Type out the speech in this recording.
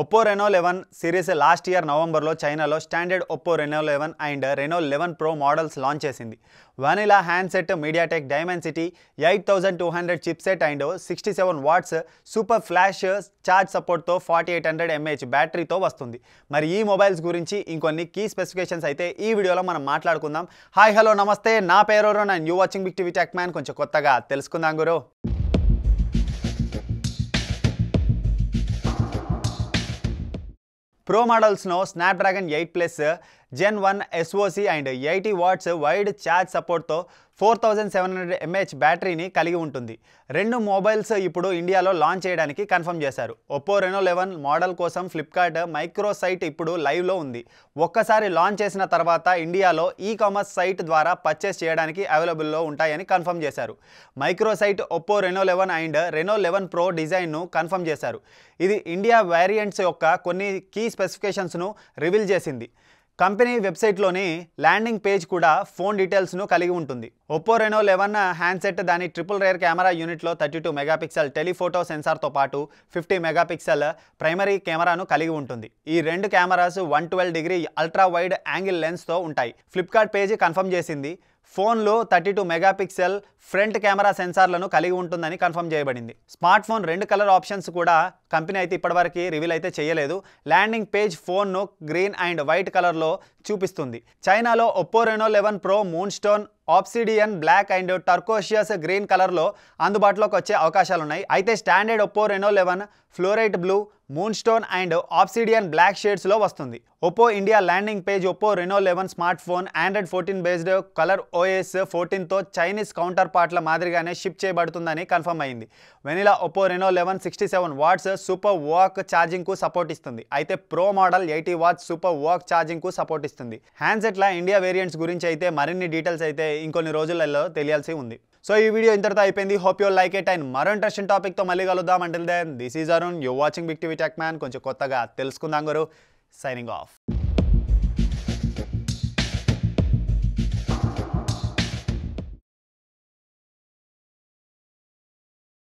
Oppo Reno eleven series last year నవంబర్లో చైనాలో standard Oppo Reno eleven and Reno eleven pro models launch చేసింది vanilla handset MediaTek Dimensity eight thousand two hundred chipset and sixty seven watts super flash charge సపోర్ట్తో forty eight hundred mAh బ్యాటరీతో వస్తుంది మరి ఈ mobiles గురించి ఇంకొన్ని key specifications అయితే ఈ వీడియోలో మనం మాట్లాడుకుందాం హాయ్ హలో నమస్తే నా పేరు and you watching Big TV tech man కొంచెం కొత్తగా తెలుసుకుందాం గురు ప్రో మోడల్స్ను Snapdragon eight plus gen one SoC and eighty watts wide charge సపోర్ట్తో four thousand seven hundred mAh బ్యాటరీని కలిగి ఉంటుంది రెండు మొబైల్స్ ఇప్పుడు ఇండియాలో లాంచ్ చేయడానికి కన్ఫర్మ్ చేశారు ఒప్పో రెనో లెవెన్ మోడల్ కోసం ఫ్లిప్కార్ట్ మైక్రోసైట్ ఇప్పుడు లైవ్లో ఉంది ఒక్కసారి లాంచ్ చేసిన తర్వాత ఇండియాలో ఈ కామర్స్ సైట్ ద్వారా పర్చేస్ చేయడానికి అవైలబుల్లో ఉంటాయని కన్ఫర్మ్ చేశారు microsite Oppo Reno eleven and Reno eleven pro డిజైన్ను కన్ఫర్మ్ చేశారు ఇది ఇండియా వేరియంట్స్ యొక్క కొన్ని కీ స్పెసిఫికేషన్స్ను రివీల్ చేసింది కంపెనీ వెబ్సైట్లోని ల్యాండింగ్ పేజ్ కూడా ఫోన్ డీటెయిల్స్ను కలిగి ఉంటుంది ఒప్పో రెనో లెవెన్ హ్యాండ్సెట్ దాని ట్రిపుల్ రేర్ కెమెరా యూనిట్లో థర్టీ టూ మెగాపిక్సెల్ టెలిఫోటో సెన్సార్తో పాటు ఫిఫ్టీ మెగాపిక్సెల్ ప్రైమరీ కెమెరాను కలిగి ఉంటుంది ఈ రెండు cameras one twelve degree ultra wide angle లెన్స్తో ఉంటాయి ఫ్లిప్కార్ట్ పేజీ కన్ఫర్మ్ చేసింది ఫోన్లో thirty two megapixel front camera సెన్సార్లను కలిగి ఉంటుందని కన్ఫర్మ్ చేయబడింది స్మార్ట్ ఫోన్ రెండు కలర్ ఆప్షన్స్ కూడా కంపెనీ అయితే ఇప్పటివరకు రివీల్ అయితే చేయలేదు ల్యాండింగ్ పేజ్ ఫోన్ను గ్రీన్ అండ్ వైట్ కలర్లో చూపిస్తుంది చైనాలో Oppo Reno eleven pro moonstone obsidian black and turquoise green కలర్లో అందుబాటులోకి వచ్చే అవకాశాలున్నాయి అయితే standard Oppo Reno eleven fluorite blue moon stone and obsidian black షేడ్స్లో వస్తుంది Oppo India landing page Oppo Reno eleven smart phone Android fourteen based colour OS ఫోర్టీన్తో Chinese counter పార్ట్ల మాదిరిగానే షిప్ చేయబడుతుందని కన్ఫర్మ్ అయింది vanilla Oppo Reno eleven sixty seven watts super VOOC ఛార్జింగ్కు support ఇస్తుంది అయితే pro model eighty watts super VOOC ఛార్జింగ్కు support ఇస్తుంది హ్యాండ్సెట్ల ఇండియా వేరియంట్స్ గురించి అయితే మరిన్ని డీటెయిల్స్ అయితే ఇంకొన్ని రోజులలో తెలియాల్సి ఉంది సో ఈ వీడియో ఇంతటితో అయిపోయింది hope you like it and మరో ఇంట్రెస్టింగ్ టాపిక్తో మళ్ళీ కలుద్దాం అంటే then this is Arun you watching big TV tech man కొంచెం కొత్తగా తెలుసుకుందాం గురు సైనింగ్ ఆఫ్